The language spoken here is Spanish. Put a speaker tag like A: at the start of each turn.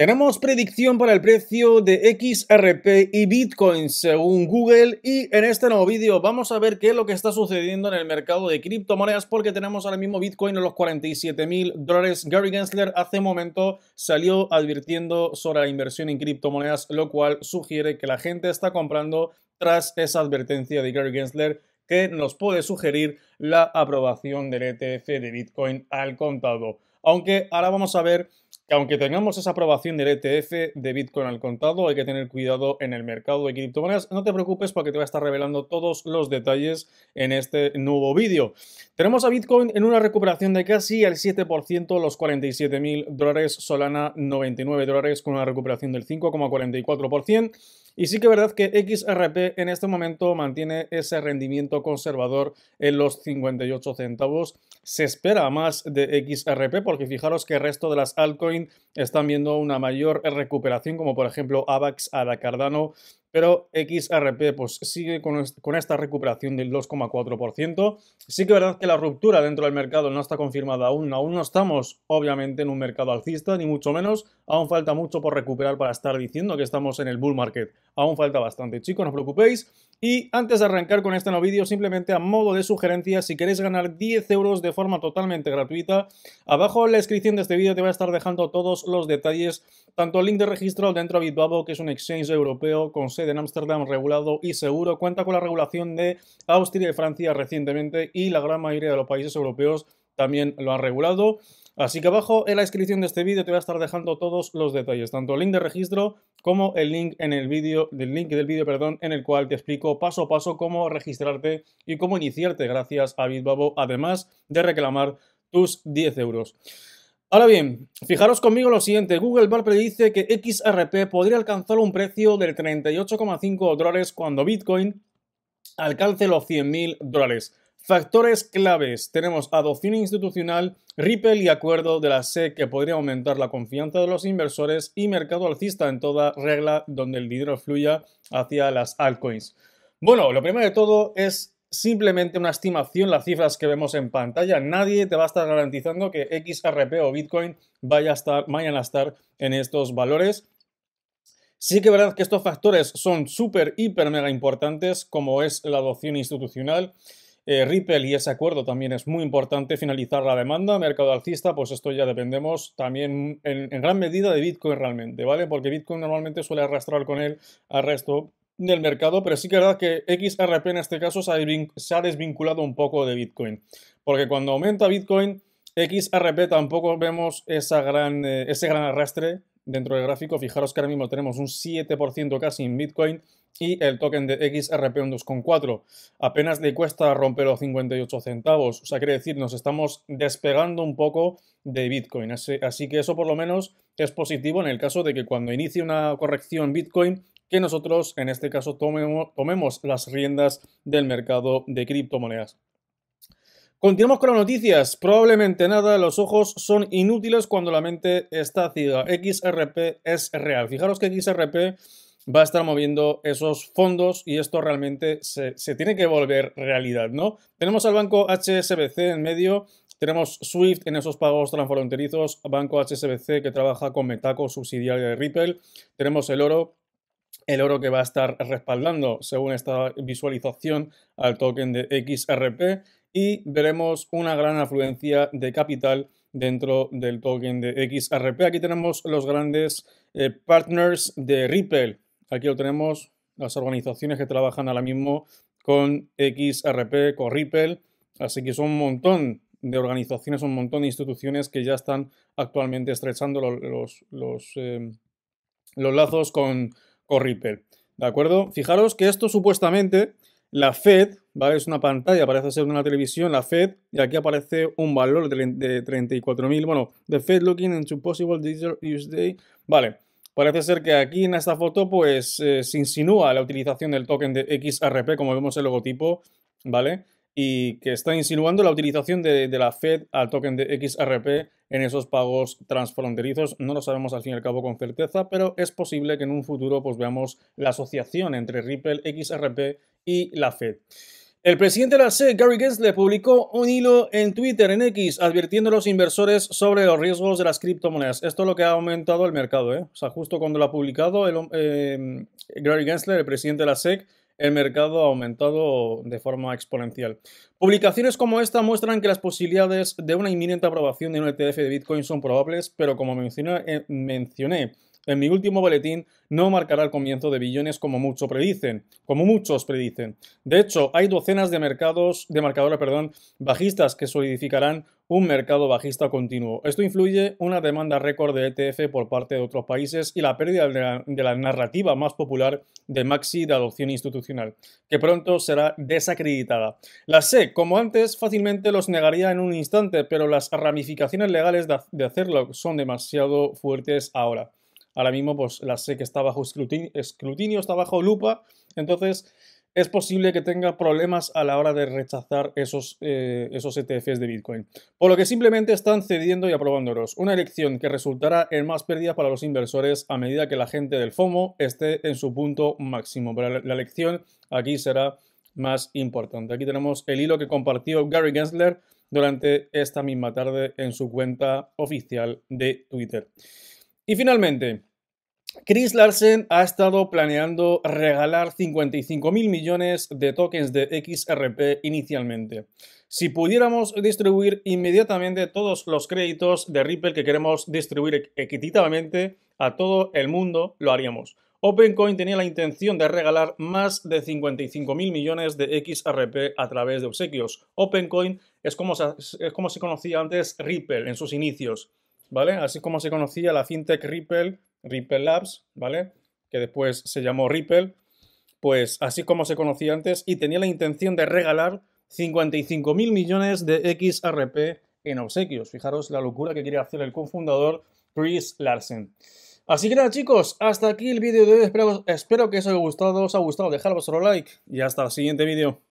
A: Tenemos predicción para el precio de XRP y Bitcoin según Google y en este nuevo vídeo vamos a ver qué es lo que está sucediendo en el mercado de criptomonedas porque tenemos ahora mismo Bitcoin en los 47 mil dólares. Gary Gensler hace un momento salió advirtiendo sobre la inversión en criptomonedas, lo cual sugiere que la gente está comprando tras esa advertencia de Gary Gensler que nos puede sugerir la aprobación del ETF de Bitcoin al contado. Aunque ahora vamos a ver que aunque tengamos esa aprobación del ETF de Bitcoin al contado, hay que tener cuidado en el mercado de criptomonedas. No te preocupes porque te voy a estar revelando todos los detalles en este nuevo vídeo. Tenemos a Bitcoin en una recuperación de casi el 7%, los 47.000 dólares, Solana 99 dólares con una recuperación del 5,44%. Y sí que es verdad que XRP en este momento mantiene ese rendimiento conservador en los 58 centavos. Se espera más de XRP porque fijaros que el resto de las altcoins están viendo una mayor recuperación, como por ejemplo AVAX, la Cardano, pero XRP pues, sigue con, esta recuperación del 2,4%. Sí que es verdad que la ruptura dentro del mercado no está confirmada aún, aún no estamos obviamente en un mercado alcista, ni mucho menos, aún falta mucho por recuperar para estar diciendo que estamos en el bull market, aún falta bastante, chicos, no os preocupéis. Y antes de arrancar con este nuevo vídeo, simplemente a modo de sugerencia, si queréis ganar 10 euros de forma totalmente gratuita, abajo en la descripción de este vídeo te voy a estar dejando todos los detalles tanto el Link de registro dentro de Bitbabo, que es un exchange europeo con sede en Ámsterdam regulado y seguro, cuenta con la regulación de Austria y Francia recientemente y la gran mayoría de los países europeos también lo han regulado. Así que abajo en la descripción de este vídeo te voy a estar dejando todos los detalles, tanto el link de registro como el link en el vídeo, del link del vídeo, perdón, en el cual te explico paso a paso cómo registrarte y cómo iniciarte gracias a Bitbabo, además de reclamar tus 10 euros. Ahora bien, fijaros conmigo lo siguiente. Google Bar predice que XRP podría alcanzar un precio de 38,5 dólares cuando Bitcoin alcance los 100.000 dólares. Factores claves. Tenemos adopción institucional, Ripple y acuerdo de la SEC que podría aumentar la confianza de los inversores y mercado alcista en toda regla donde el dinero fluya hacia las altcoins. Bueno, lo primero de todo es simplemente una estimación las cifras que vemos en pantalla. Nadie te va a estar garantizando que XRP o Bitcoin vaya a estar, vayan a estar en estos valores. Sí que es verdad que estos factores son súper, hiper, mega importantes, como es la adopción institucional. Eh, Ripple y ese acuerdo también es muy importante finalizar la demanda. Mercado alcista, pues esto ya dependemos también en, en gran medida de Bitcoin realmente, ¿vale? Porque Bitcoin normalmente suele arrastrar con él al resto del mercado, pero sí que es verdad que XRP en este caso se ha desvinculado un poco de Bitcoin, porque cuando aumenta Bitcoin, XRP tampoco vemos eh, ese gran arrastre dentro del gráfico. Fijaros que ahora mismo tenemos un 7% casi en Bitcoin y el token de XRP un 2,4. Apenas le cuesta romper los 58 centavos. O sea, quiere decir, nos estamos despegando un poco de Bitcoin. así que eso por lo menos es positivo en el caso de que cuando inicie una corrección Bitcoin que nosotros en este caso tomemos, las riendas del mercado de criptomonedas. Continuamos con las noticias. Probablemente nada, los ojos son inútiles cuando la mente está ciega. XRP es real. Fijaros que XRP va a estar moviendo esos fondos y esto realmente se, se, tiene que volver realidad, ¿no? Tenemos al banco HSBC en medio, tenemos Swift en esos pagos transfronterizos, banco HSBC que trabaja con Metaco, subsidiaria de Ripple, tenemos el oro, el oro que va a estar respaldando, según esta visualización, al token de XRP y veremos una gran afluencia de capital dentro del token de XRP. Aquí tenemos los grandes eh, partners de Ripple. Aquí lo tenemos, las organizaciones que trabajan ahora mismo con XRP, con Ripple. Así que son un montón de organizaciones, un montón de instituciones que ya están actualmente estrechando los, los, eh, los lazos con, o ¿De acuerdo? Fijaros que esto supuestamente la Fed, ¿vale? Es una pantalla, parece ser una televisión, la Fed, y aquí aparece un valor de 34.000. Bueno, the Fed looking into possible digital use day. Vale, parece ser que aquí en esta foto, pues eh, se insinúa la utilización del token de XRP, como vemos el logotipo, ¿vale? y que está insinuando la utilización de, la Fed al token de XRP en esos pagos transfronterizos. No lo sabemos al fin y al cabo con certeza, pero es posible que en un futuro pues, veamos la asociación entre Ripple, XRP y la Fed. El presidente de la SEC, Gary Gensler, publicó un hilo en Twitter, en X, advirtiendo a los inversores sobre los riesgos de las criptomonedas. Esto es lo que ha aumentado el mercado. ¿eh? O sea, justo cuando lo ha publicado, el, eh, Gary Gensler, el presidente de la SEC, el mercado ha aumentado de forma exponencial. Publicaciones como esta muestran que las posibilidades de una inminente aprobación de un ETF de Bitcoin son probables, pero como mencioné, eh, mencioné en mi último boletín no marcará el comienzo de billones como muchos predicen, como muchos predicen. De hecho, hay docenas de mercados, de marcadores, perdón, bajistas que solidificarán un mercado bajista continuo. Esto influye una demanda récord de ETF por parte de otros países y la pérdida de la, narrativa más popular de Maxi de adopción institucional, que pronto será desacreditada. La SEC, como antes, fácilmente los negaría en un instante, pero las ramificaciones legales de hacerlo son demasiado fuertes ahora. Ahora mismo, pues la sé que está bajo escrutinio, está bajo lupa, entonces es posible que tenga problemas a la hora de rechazar esos, eh, esos ETFs de Bitcoin. Por lo que simplemente están cediendo y aprobándolos. Una elección que resultará en más pérdidas para los inversores a medida que la gente del FOMO esté en su punto máximo. Pero la elección aquí será más importante. Aquí tenemos el hilo que compartió Gary Gensler durante esta misma tarde en su cuenta oficial de Twitter. Y finalmente, Chris Larsen ha estado planeando regalar 55.000 millones de tokens de XRP inicialmente. Si pudiéramos distribuir inmediatamente todos los créditos de Ripple que queremos distribuir equitativamente a todo el mundo, lo haríamos. OpenCoin tenía la intención de regalar más de 55.000 millones de XRP a través de obsequios. OpenCoin es como, es como se conocía antes Ripple en sus inicios. ¿vale? Así como se conocía la fintech Ripple, Ripple Labs, ¿vale? Que después se llamó Ripple, pues así como se conocía antes y tenía la intención de regalar 55.000 millones de XRP en obsequios. Fijaros la locura que quiere hacer el cofundador Chris Larsen. Así que nada chicos, hasta aquí el vídeo de hoy. Espero, que os haya gustado, os ha gustado. Dejad vuestro like y hasta el siguiente vídeo.